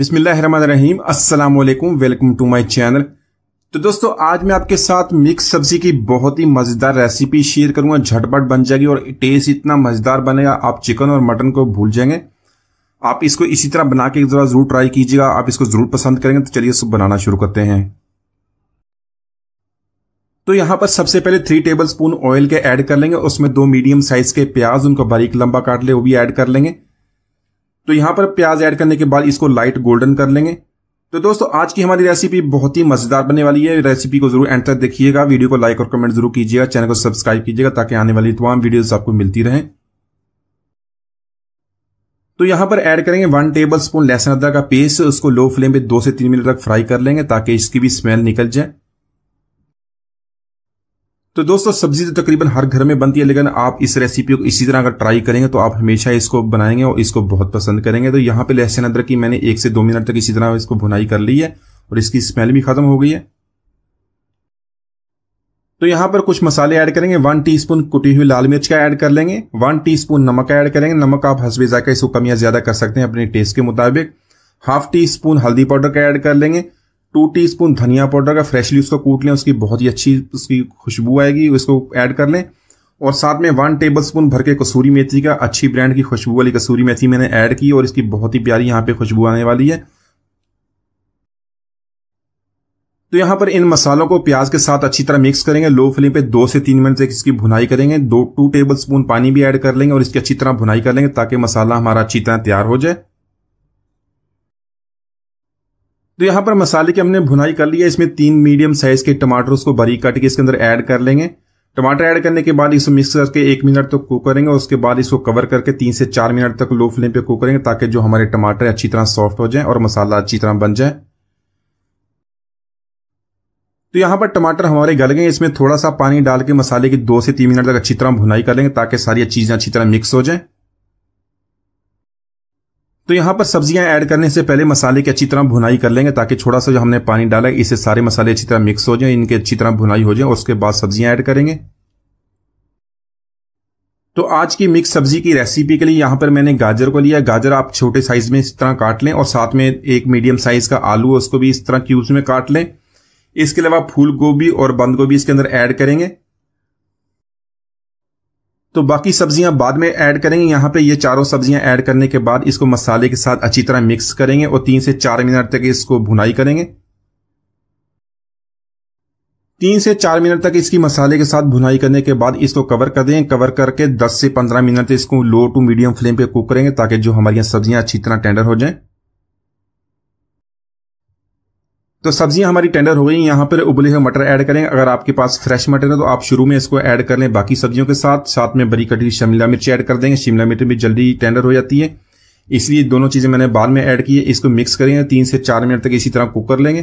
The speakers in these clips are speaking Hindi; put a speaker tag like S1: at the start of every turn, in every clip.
S1: अस्सलाम वालेकुम वेलकम टू माय चैनल तो दोस्तों आज मैं आपके साथ मिक्स सब्जी की बहुत ही मज़ेदार रेसिपी शेयर करूंगा झटपट बन जाएगी और टेस्ट इतना मज़ेदार बनेगा आप चिकन और मटन को भूल जाएंगे आप इसको इसी तरह बना के ज़रा ज़रूर ट्राई कीजिएगा आप इसको ज़रूर पसंद करेंगे तो चलिए सब बनाना शुरू करते हैं तो यहां पर सबसे पहले थ्री टेबल स्पून ऑयल के एड कर लेंगे उसमें दो मीडियम साइज के प्याज उनको बारीक लंबा काट ले वो भी एड कर लेंगे तो यहां पर प्याज ऐड करने के बाद इसको लाइट गोल्डन कर लेंगे तो दोस्तों आज की हमारी रेसिपी बहुत ही मजेदार बनने वाली है रेसिपी को जरूर एंड तक देखिएगा वीडियो को लाइक और कमेंट जरूर कीजिएगा चैनल को सब्सक्राइब कीजिएगा ताकि आने वाली तमाम वीडियो आपको मिलती रहे तो यहां पर ऐड करेंगे वन टेबल स्पून लहसुन अदरक का पेस्ट उसको लो फ्लेम पे दो से तीन मिनट तक फ्राई कर लेंगे ताकि इसकी भी स्मेल निकल जाए तो दोस्तों सब्जी तो तकरीबन हर घर में बनती है लेकिन आप इस रेसिपी को इसी तरह अगर ट्राई करेंगे तो आप हमेशा इसको बनाएंगे और इसको बहुत पसंद करेंगे तो यहाँ पे लहसुन अदरक की मैंने एक से दो मिनट तक इसी तरह इसको भुनाई कर ली है और इसकी स्मेल भी खत्म हो गई है तो यहां पर कुछ मसाले ऐड करेंगे वन टीस्पून कुटी हुई लाल मिर्च का ऐड कर लेंगे वन टीस्पून नमक का ऐड करेंगे नमक आप हंसवे जाकर इसको कम या ज्यादा कर सकते हैं अपने टेस्ट के मुताबिक हाफ टी स्पून हल्दी पाउडर का ऐड कर लेंगे टू टीस्पून धनिया पाउडर का फ्रेशली उसको कूट लें उसकी बहुत ही अच्छी उसकी खुशबू आएगी उसको ऐड कर लें और साथ में वन टेबल स्पून भर के कसूरी मेथी का अच्छी ब्रांड की खुशबू वाली कसूरी मेथी मैंने ऐड की और इसकी बहुत ही प्यारी यहाँ पे खुशबू आने वाली है तो यहाँ पर इन मसालों को प्याज के साथ अच्छी तरह मिक्स करेंगे लो फ्लेम पे दो से तीन मिनट तक इसकी भुनाई करेंगे दो टू टेबल स्पून पानी भी ऐड कर लेंगे और इसकी अच्छी तरह भुनाई कर लेंगे ताकि मसाला हमारा अच्छी तरह तैयार हो जाए तो यहां पर मसाले की हमने भुनाई कर ली है इसमें तीन मीडियम साइज के टमाटर उसको बारीक काट के इसके अंदर ऐड कर लेंगे टमाटर ऐड करने के बाद इसे मिक्स करके एक मिनट तक कुक करेंगे और उसके बाद इसको कवर करके तीन से चार मिनट तक लो फ्लेम पे कुक करेंगे ताकि जो हमारे टमाटर अच्छी तरह सॉफ्ट हो जाए और मसाला अच्छी तरह बन जाए तो यहां पर टमाटर हमारे गल गए इसमें थोड़ा सा पानी डाल के मसाले की दो से तीन मिनट तक अच्छी तरह भुनाई कर लेंगे ताकि सारी चीज़ें अच्छी तरह मिक्स हो जाए तो यहाँ पर सब्जियां ऐड करने से पहले मसाले की अच्छी तरह भुनाई कर लेंगे ताकि थोड़ा सा जो हमने पानी डाला है इससे सारे मसाले अच्छी तरह मिक्स हो जाए इनके अच्छी तरह भुनाई हो जाए उसके बाद सब्जियां ऐड करेंगे तो आज की मिक्स सब्जी की रेसिपी के लिए यहां पर मैंने गाजर को लिया गाजर आप छोटे साइज में इस तरह काट लें और साथ में एक मीडियम साइज का आलू उसको भी इस तरह क्यूब्स में काट लें इसके अलावा फूल गोभी और बंद गोभी इसके अंदर ऐड करेंगे तो बाकी सब्जियां बाद में ऐड करेंगे यहाँ पे ये चारों सब्जियां ऐड करने के बाद इसको मसाले के साथ अच्छी तरह मिक्स करेंगे और तीन से चार मिनट तक इसको भुनाई करेंगे तीन से चार मिनट तक इसकी मसाले के साथ भुनाई करने के बाद इसको कवर कर दें कवर करके 10 से 15 मिनट इसको लो टू मीडियम फ्लेम पे कुक करेंगे ताकि जो हमारी सब्जियां अच्छी तरह टेंडर हो जाएं तो सब्जियां हमारी टेंडर हो गई यहाँ पर उबले हुए मटर ऐड करें अगर आपके पास फ्रेश मटर है तो आप शुरू में इसको ऐड कर लें बाकी सब्जियों के साथ साथ में बरी कटी शिमला मिर्च ऐड कर देंगे शिमला मिर्च भी जल्दी टेंडर हो जाती है इसलिए दोनों चीज़ें मैंने बाद में ऐड की है इसको मिक्स करेंगे तीन से चार मिनट तक इसी तरह कुक कर लेंगे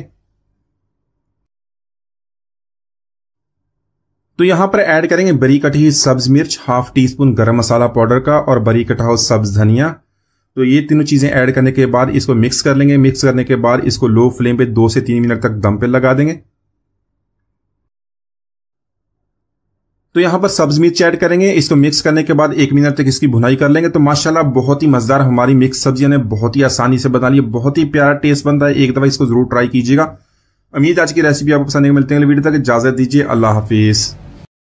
S1: तो यहां पर ऐड करेंगे बरी कटी हुई सब्ज मिर्च हाफ टी स्पून गर्म मसाला पाउडर का और बरी कटा हुआ सब्ज धनिया तो ये तीनों चीज़ें ऐड करने के बाद इसको मिक्स कर लेंगे मिक्स करने के बाद इसको लो फ्लेम पे दो से तीन मिनट तक दम पे लगा देंगे तो यहाँ पर सब्ज मिर्च ऐड करेंगे इसको मिक्स करने के बाद एक मिनट तक इसकी भुनाई कर लेंगे तो माशाल्लाह बहुत ही मज़ेदार हमारी मिक्स सब्जियां ने बहुत ही आसानी से बना ली बहुत ही प्यारा टेस्ट बनता है एक दफ़ा इसको ज़रूर ट्राई कीजिएगा उम्मीद आज की रेसिपी आपको पसंद मिलते हैं वीडियो तक इजाज़त दीजिए अल्लाह हाफिज़